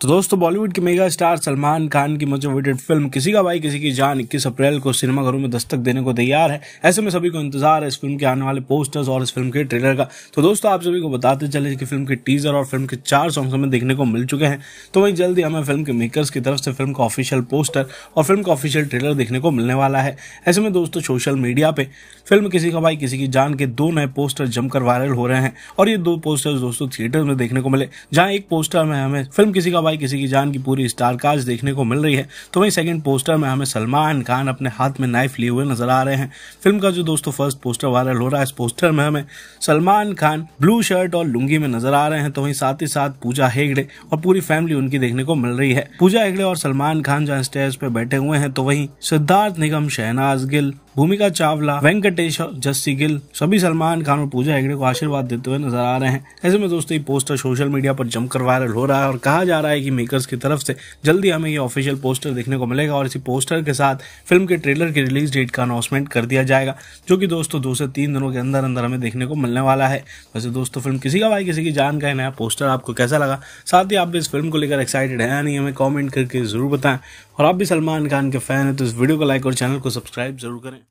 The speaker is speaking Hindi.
तो दोस्तों बॉलीवुड के मेगा स्टार सलमान खान की अवेटेड फिल्म किसी का भाई किसी की जान इक्कीस अप्रैल को सिनेमाघरों में दस्तक देने को तैयार है ऐसे में सभी को इंतजार है इस फिल्म के आने वाले पोस्टर्स और इस फिल्म के ट्रेलर का तो दोस्तों आप सभी को बताते चले कि फिल्म के टीजर और फिल्म के चार सॉन्ग्स हमें देखने को मिल चुके हैं तो वहीं जल्दी हमें फिल्म के मेकर्स की तरफ से फिल्म का ऑफिशियल पोस्टर और फिल्म का ऑफिशियल ट्रेलर देखने को मिलने वाला है ऐसे में दोस्तों सोशल मीडिया पे फिल्म किसी का भाई किसी की जान के दो नए पोस्टर जमकर वायरल हो रहे हैं और ये दो पोस्टर्स दोस्तों थिएटर में देखने को मिले जहाँ एक पोस्टर में हमें फिल्म किसी का भाई किसी की जान की पूरी स्टारकास्ट देखने को मिल रही है तो वहीं सेकंड पोस्टर में हमें सलमान खान अपने हाथ में नाइफ लिए हुए नजर आ रहे हैं फिल्म का जो दोस्तों फर्स्ट पोस्टर वायरल हो रहा है इस पोस्टर में हमें सलमान खान ब्लू शर्ट और लुंगी में नजर आ रहे हैं तो वहीं साथ ही साथ पूजा हेगड़े और पूरी फैमिली उनकी देखने को मिल रही है पूजा हेगड़े और सलमान खान जहाँ स्टेज पे बैठे हुए हैं तो वहीं सिद्धार्थ निगम शहनाज गिल भूमिका चावला वेंकटेश जस्सी गिल सभी सलमान खान और पूजा हेगड़े को आशीर्वाद देते हुए नजर आ रहे हैं ऐसे में दोस्तों ये पोस्टर सोशल मीडिया पर जमकर वायरल हो रहा है और कहा जा रहा है कि मेकर्स की तरफ से जल्दी हमें ये ऑफिशियल पोस्टर देखने को मिलेगा और इसी पोस्टर के साथ फिल्म के ट्रेलर की रिलीज डेट का अनाउंसमेंट कर दिया जाएगा जो कि दोस्तों दो से तीन दिनों के अंदर अंदर हमें देखने को मिलने वाला है वैसे दोस्तों फिल्म किसी का भाई किसी की जान का नया पोस्टर आपको कैसा लगा साथ ही आप भी इस फिल्म को लेकर एक्साइटेड है नहीं हमें कॉमेंट करके जरूर बताएं और आप भी सलमान खान के फैन हैं तो इस वीडियो को लाइक और चैनल को सब्सक्राइब जरूर करें